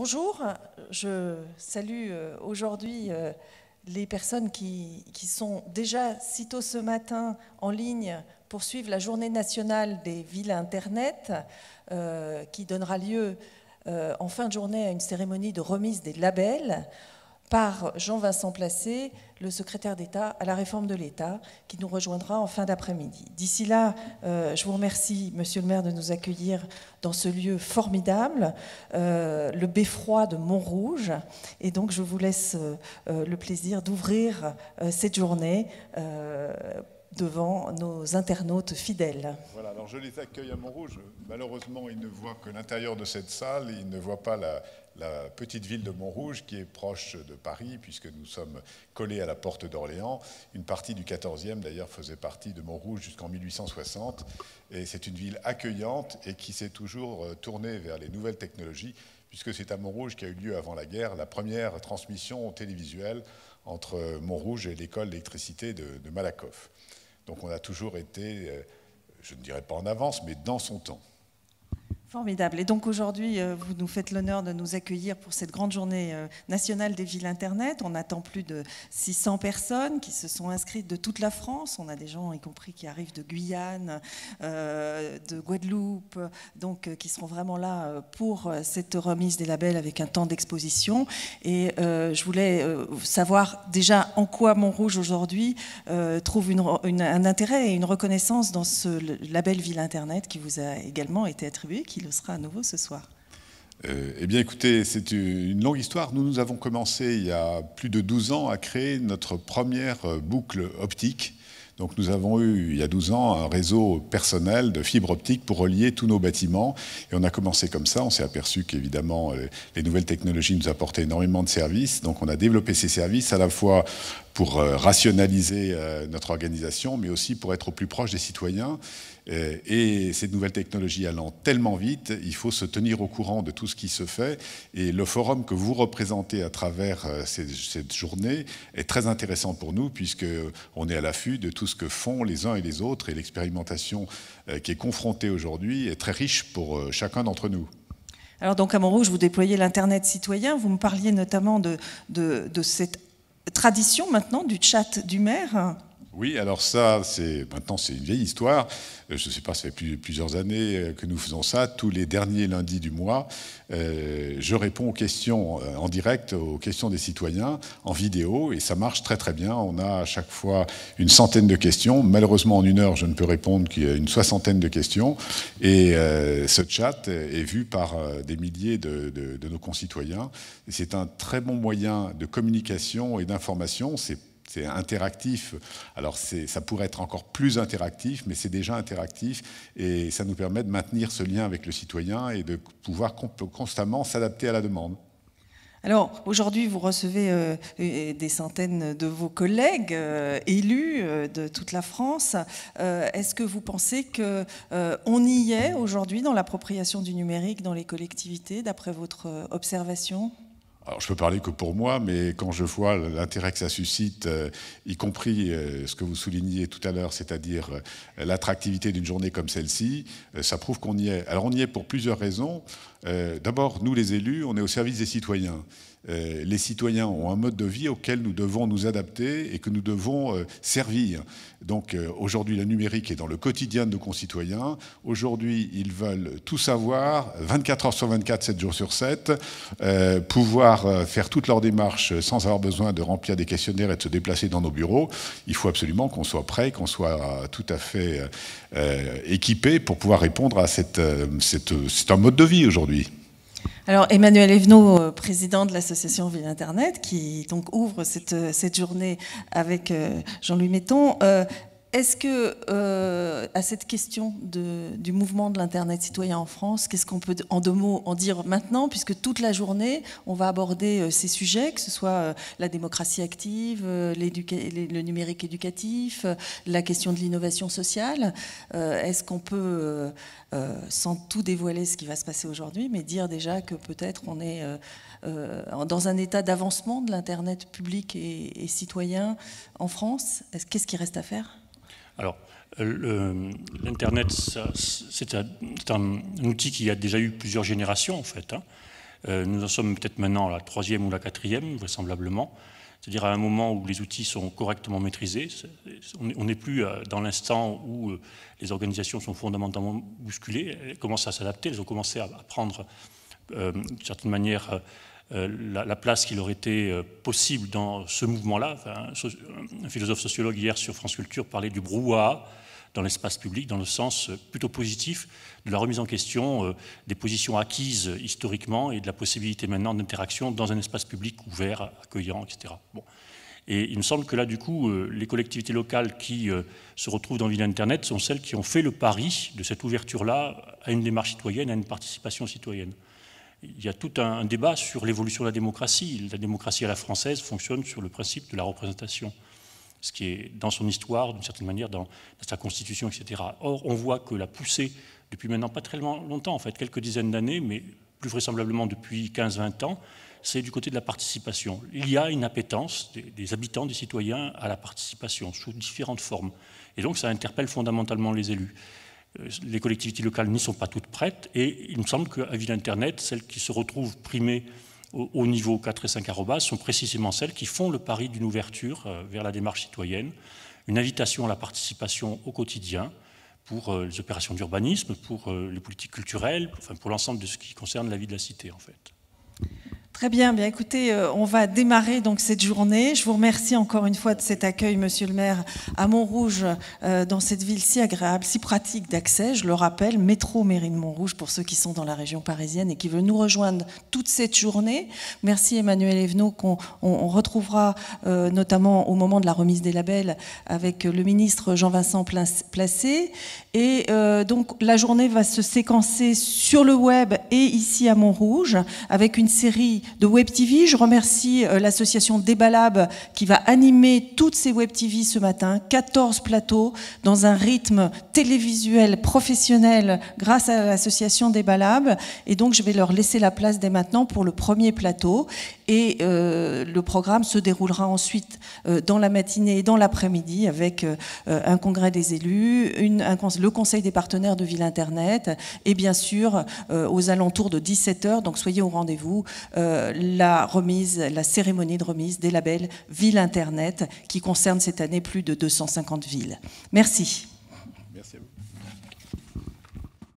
Bonjour, je salue euh, aujourd'hui euh, les personnes qui, sont déjà sitôt ce matin en ligne pour suivre la journée nationale des villes Internet euh, qui donnera lieu en fin de journée à une cérémonie de remise des labels par Jean-Vincent Placé, le secrétaire d'État à la réforme de l'État, qui nous rejoindra en fin d'après-midi. D'ici là, euh, je vous remercie, Monsieur le maire, de nous accueillir dans ce lieu formidable, euh, le beffroi de Montrouge. Et donc, je vous laisse euh, le plaisir d'ouvrir cette journée devant nos internautes fidèles. Voilà, alors je les accueille à Montrouge. Malheureusement, ils ne voient que l'intérieur de cette salle, ils ne voient pas la, petite ville de Montrouge qui est proche de Paris, puisque nous sommes collés à la porte d'Orléans. Une partie du 14e, d'ailleurs, faisait partie de Montrouge jusqu'en 1860. Et c'est une ville accueillante et qui s'est toujours euh, tournée vers les nouvelles technologies, puisque c'est à Montrouge qu'a eu lieu avant la guerre la première transmission télévisuelle entre Montrouge et l'école d'électricité de, de Malakoff. Donc on a toujours été, euh, je ne dirais pas en avance, mais dans son temps. Formidable. Et donc aujourd'hui, euh, vous nous faites l'honneur de nous accueillir pour cette grande journée euh, nationale des villes Internet. On attend plus de 600 personnes qui se sont inscrites de toute la France. On a des gens, y compris, qui arrivent de Guyane, euh, de Guadeloupe, donc qui seront vraiment là pour cette remise des labels avec un temps d'exposition. Et je voulais savoir déjà en quoi Montrouge aujourd'hui trouve un intérêt et une reconnaissance dans ce label ville Internet qui vous a également été attribué, il le sera à nouveau ce soir. Euh, eh bien écoutez, c'est une longue histoire. Nous, nous avons commencé il y a plus de 12 ans à créer notre première euh, boucle optique. Donc nous avons eu, il y a 12 ans, un réseau personnel de fibres optiques pour relier tous nos bâtiments. Et on a commencé comme ça. On s'est aperçu qu'évidemment, euh, les nouvelles technologies nous apportaient énormément de services. Donc on a développé ces services à la fois pour euh, rationaliser euh, notre organisation, mais aussi pour être au plus proche des citoyens. Euh, et ces nouvelles technologies allant tellement vite, il faut se tenir au courant de tout ce qui se fait. Et le forum que vous représentez à travers cette journée est très intéressant pour nous, puisqu'on est à l'affût de tout ce que font les uns et les autres. Et l'expérimentation qui est confrontée aujourd'hui est très riche pour chacun d'entre nous. Alors donc à Montrouge, vous déployez l'Internet citoyen, vous me parliez notamment de, de, de cette tradition maintenant du chat du maire oui, alors ça, c'est maintenant c'est une vieille histoire. Euh, je ne sais pas, ça fait plus, plusieurs années euh, que nous faisons ça. Tous les derniers lundis du mois, euh, je réponds aux questions en direct, aux questions des citoyens en vidéo, et ça marche très très bien. On a à chaque fois une centaine de questions. Malheureusement, en une heure, je ne peux répondre qu'à une soixantaine de questions. Et ce chat est vu par des milliers de, nos concitoyens. C'est un très bon moyen de communication et d'information. C'est c'est interactif. Alors ça pourrait être encore plus interactif, mais c'est déjà interactif et ça nous permet de maintenir ce lien avec le citoyen et de pouvoir constamment s'adapter à la demande. Alors aujourd'hui, vous recevez euh, des centaines de vos collègues euh, élus euh, de toute la France. Est-ce que vous pensez qu'on y est aujourd'hui dans l'appropriation du numérique dans les collectivités, d'après votre observation alors, je peux parler que pour moi, mais quand je vois l'intérêt que ça suscite, euh, y compris euh, ce que vous souligniez tout à l'heure, c'est-à-dire euh, l'attractivité d'une journée comme celle-ci, ça prouve qu'on y est. Alors, on y est pour plusieurs raisons. D'abord, nous, les élus, on est au service des citoyens. Euh, les citoyens ont un mode de vie auquel nous devons nous adapter et que nous devons euh, servir. Donc euh, aujourd'hui, le numérique est dans le quotidien de nos concitoyens. Aujourd'hui, ils veulent tout savoir, 24 heures sur 24, 7 jours sur 7, pouvoir faire toutes leurs démarches sans avoir besoin de remplir des questionnaires et de se déplacer dans nos bureaux. Il faut absolument qu'on soit prêt, qu'on soit tout à fait équipé pour pouvoir répondre à cet c'est un mode de vie aujourd'hui. Alors Emmanuel Evenot, euh, président de l'association Ville Internet, qui donc ouvre cette, euh, journée avec euh, Jean-Louis Metton, est-ce que, euh, à cette question du mouvement de l'Internet citoyen en France, qu'est-ce qu'on peut en deux mots en dire maintenant, puisque toute la journée, on va aborder euh, ces sujets, que ce soit euh, la démocratie active, le numérique éducatif, la question de l'innovation sociale. Est-ce qu'on peut, sans tout dévoiler ce qui va se passer aujourd'hui, mais dire déjà que peut-être on est dans un état d'avancement de l'Internet public et, et citoyen en France Qu'est-ce qu'il reste à faire alors, euh, l'Internet, c'est un, outil qui a déjà eu plusieurs générations, en fait. Hein. Euh, nous en sommes peut-être maintenant à la troisième ou la quatrième, vraisemblablement. C'est-à-dire à un moment où les outils sont correctement maîtrisés. On n'est plus euh, dans l'instant où les organisations sont fondamentalement bousculées. Elles commencent à s'adapter. Elles ont commencé à prendre, d'une certaine manière, euh, la, place qu'il aurait été euh, possible dans ce mouvement-là. un philosophe sociologue hier sur France Culture parlait du brouhaha dans l'espace public, dans le sens euh, plutôt positif de la remise en question des positions acquises historiquement et de la possibilité maintenant d'interaction dans un espace public ouvert, accueillant, etc. Et il me semble que là, du coup, les collectivités locales qui se retrouvent dans Ville Internet sont celles qui ont fait le pari de cette ouverture-là à une démarche citoyenne, à une participation citoyenne il y a tout un débat sur l'évolution de la démocratie. La démocratie à la française fonctionne sur le principe de la représentation, ce qui est dans son histoire, d'une certaine manière, dans sa constitution, etc. Or, on voit que la poussée, depuis maintenant pas très longtemps, en fait, quelques dizaines d'années, mais plus vraisemblablement depuis 15-20 ans, c'est du côté de la participation. Il y a une appétence des, des, habitants, des citoyens à la participation, sous différentes formes. Et donc ça interpelle fondamentalement les élus. Euh, les collectivités locales n'y sont pas toutes prêtes et il me semble qu'à Ville Internet, celles qui se retrouvent primées au, niveau 4 et 5 sont précisément celles qui font le pari d'une ouverture euh, vers la démarche citoyenne, une invitation à la participation au quotidien pour euh, les opérations d'urbanisme, pour les politiques culturelles, pour l'ensemble de ce qui concerne la vie de la cité en fait. Très bien, bien écoutez, euh, on va démarrer donc cette journée. Je vous remercie encore une fois de cet accueil, Monsieur le maire, à Montrouge, euh, dans cette ville si agréable, si pratique d'accès. Je le rappelle, métro mairie de Montrouge pour ceux qui sont dans la région parisienne et qui veulent nous rejoindre toute cette journée. Merci Emmanuel Evenot qu'on retrouvera euh, notamment au moment de la remise des labels avec le ministre Jean-Vincent Placé. Et donc la journée va se séquencer sur le web et ici à Montrouge avec une série de Web TV. Je remercie euh, l'association Débalab qui va animer toutes ces Web TV ce matin, 14 plateaux dans un rythme télévisuel professionnel grâce à l'association Débalab. Et donc je vais leur laisser la place dès maintenant pour le premier plateau. Et euh, le programme se déroulera ensuite euh, dans la matinée et dans l'après-midi avec euh, un congrès des élus, le conseil des partenaires de Ville Internet et bien sûr aux alentours de 17h, donc soyez au rendez-vous, la remise, la cérémonie de remise des labels Ville Internet qui concerne cette année plus de 250 villes. Merci.